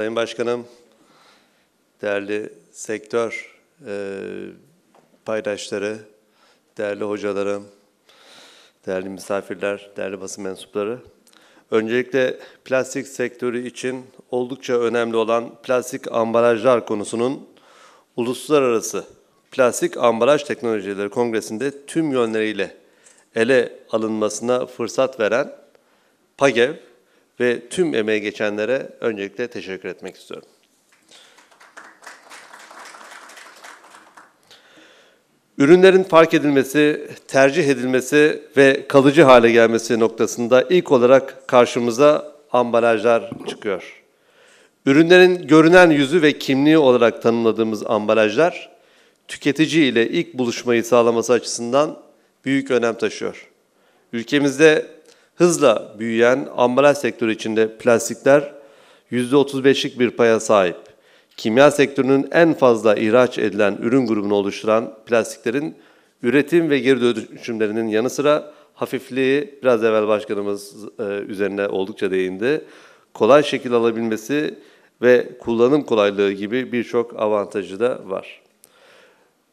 Sayın Başkanım, değerli sektör e, paydaşları, değerli hocalarım, değerli misafirler, değerli basın mensupları. Öncelikle plastik sektörü için oldukça önemli olan plastik ambalajlar konusunun uluslararası plastik ambalaj teknolojileri kongresinde tüm yönleriyle ele alınmasına fırsat veren PAGEV ve tüm emeği geçenlere öncelikle teşekkür etmek istiyorum. Ürünlerin fark edilmesi, tercih edilmesi ve kalıcı hale gelmesi noktasında ilk olarak karşımıza ambalajlar çıkıyor. Ürünlerin görünen yüzü ve kimliği olarak tanımladığımız ambalajlar, tüketici ile ilk buluşmayı sağlaması açısından büyük önem taşıyor. Ülkemizde Hızla büyüyen ambalaj sektörü içinde plastikler %35'lik bir paya sahip. Kimya sektörünün en fazla ihraç edilen ürün grubunu oluşturan plastiklerin üretim ve geri dönüşümlerinin yanı sıra hafifliği biraz evvel başkanımız e, üzerine oldukça değindi. Kolay şekil alabilmesi ve kullanım kolaylığı gibi birçok avantajı da var.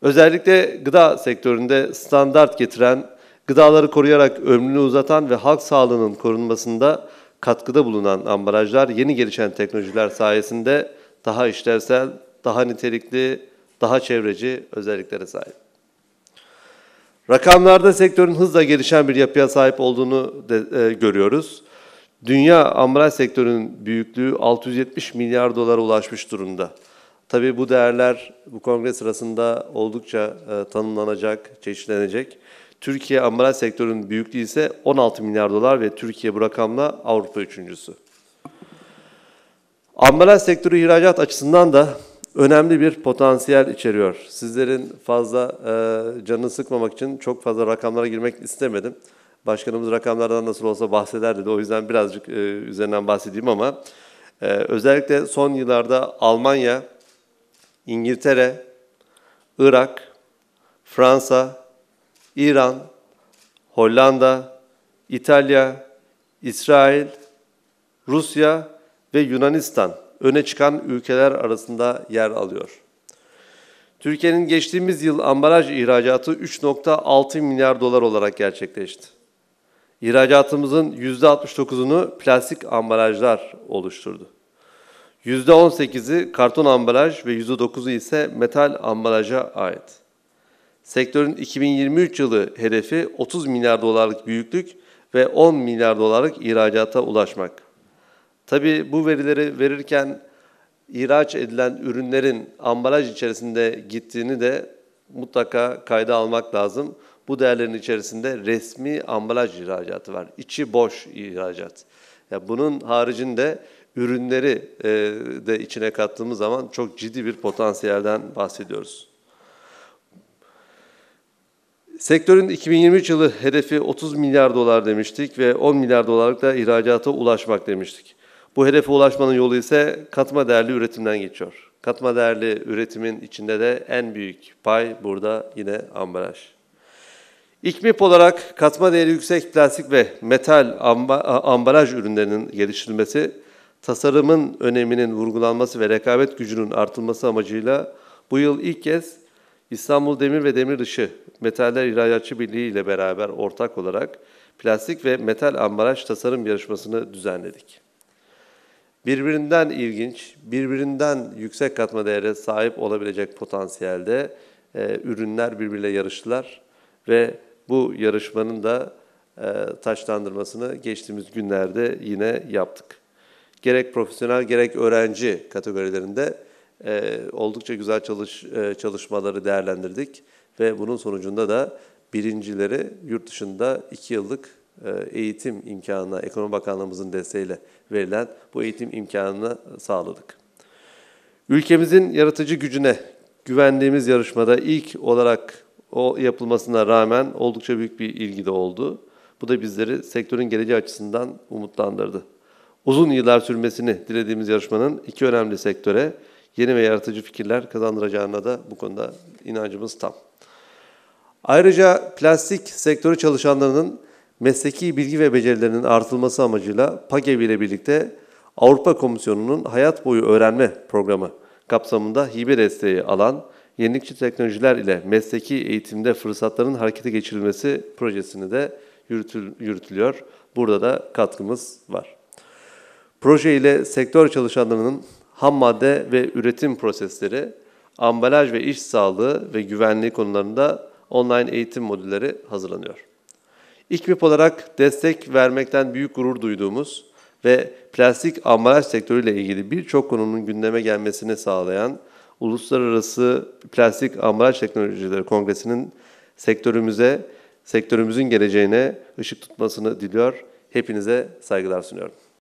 Özellikle gıda sektöründe standart getiren Gıdaları koruyarak ömrünü uzatan ve halk sağlığının korunmasında katkıda bulunan ambalajlar yeni gelişen teknolojiler sayesinde daha işlevsel, daha nitelikli, daha çevreci özelliklere sahip. Rakamlarda sektörün hızla gelişen bir yapıya sahip olduğunu de, e, görüyoruz. Dünya ambalaj sektörünün büyüklüğü 670 milyar dolara ulaşmış durumda. Tabii bu değerler bu kongre sırasında oldukça e, tanımlanacak, çeşitlenecek. Türkiye ambalaj sektörünün büyüklüğü ise 16 milyar dolar ve Türkiye bu rakamla Avrupa üçüncüsü. Ambalaj sektörü ihracat açısından da önemli bir potansiyel içeriyor. Sizlerin fazla e, canını sıkmamak için çok fazla rakamlara girmek istemedim. Başkanımız rakamlardan nasıl olsa bahseder dedi. O yüzden birazcık e, üzerinden bahsedeyim ama e, özellikle son yıllarda Almanya, İngiltere, Irak, Fransa, İran, Hollanda, İtalya, İsrail, Rusya ve Yunanistan öne çıkan ülkeler arasında yer alıyor. Türkiye'nin geçtiğimiz yıl ambalaj ihracatı 3.6 milyar dolar olarak gerçekleşti. İhracatımızın %69'unu plastik ambalajlar oluşturdu. %18'i karton ambalaj ve %9'u ise metal ambalaja ait. Sektörün 2023 yılı hedefi 30 milyar dolarlık büyüklük ve 10 milyar dolarlık ihracata ulaşmak. Tabi bu verileri verirken ihraç edilen ürünlerin ambalaj içerisinde gittiğini de mutlaka kayda almak lazım. Bu değerlerin içerisinde resmi ambalaj ihracatı var. İçi boş ihracat. Yani bunun haricinde ürünleri e, de içine kattığımız zaman çok ciddi bir potansiyelden bahsediyoruz. Sektörün 2023 yılı hedefi 30 milyar dolar demiştik ve 10 milyar dolarlık da ihracata ulaşmak demiştik. Bu hedefe ulaşmanın yolu ise katma değerli üretimden geçiyor. Katma değerli üretimin içinde de en büyük pay burada yine ambalaj. İKMİP olarak katma değeri yüksek plastik ve metal ambalaj ürünlerinin geliştirilmesi, tasarımın öneminin vurgulanması ve rekabet gücünün artılması amacıyla bu yıl ilk kez İstanbul Demir ve Demir Işı Metaller İhracatçı Birliği ile beraber ortak olarak plastik ve metal ambalaj tasarım yarışmasını düzenledik. Birbirinden ilginç, birbirinden yüksek katma değere sahip olabilecek potansiyelde e, ürünler birbirle yarıştılar ve bu yarışmanın da e, taşlandırmasını geçtiğimiz günlerde yine yaptık. Gerek profesyonel gerek öğrenci kategorilerinde e, oldukça güzel çalış e, çalışmaları değerlendirdik ve bunun sonucunda da birincileri yurt dışında 2 yıllık e, eğitim imkanına Ekonomi Bakanlığımızın desteğiyle verilen bu eğitim imkanını sağladık. Ülkemizin yaratıcı gücüne güvendiğimiz yarışmada ilk olarak o yapılmasına rağmen oldukça büyük bir ilgi de oldu. Bu da bizleri sektörün geleceği açısından umutlandırdı. Uzun yıllar sürmesini dilediğimiz yarışmanın iki önemli sektöre yeni ve yaratıcı fikirler kazandıracağına da bu konuda inancımız tam. Ayrıca plastik sektörü çalışanlarının mesleki bilgi ve becerilerinin artılması amacıyla PAGEV e ile birlikte Avrupa Komisyonu'nun Hayat Boyu Öğrenme Programı kapsamında hibe desteği alan yenilikçi teknolojiler ile mesleki eğitimde fırsatların harekete geçirilmesi projesini de yürütül yürütülüyor. Burada da katkımız var. Proje ile sektör çalışanlarının ham madde ve üretim prosesleri, ambalaj ve iş sağlığı ve güvenliği konularında online eğitim modülleri hazırlanıyor. İKMİP olarak destek vermekten büyük gurur duyduğumuz ve plastik ambalaj sektörüyle ilgili birçok konunun gündeme gelmesini sağlayan Uluslararası Plastik Ambalaj Teknolojileri Kongresi'nin sektörümüze, sektörümüzün geleceğine ışık tutmasını diliyor. Hepinize saygılar sunuyorum.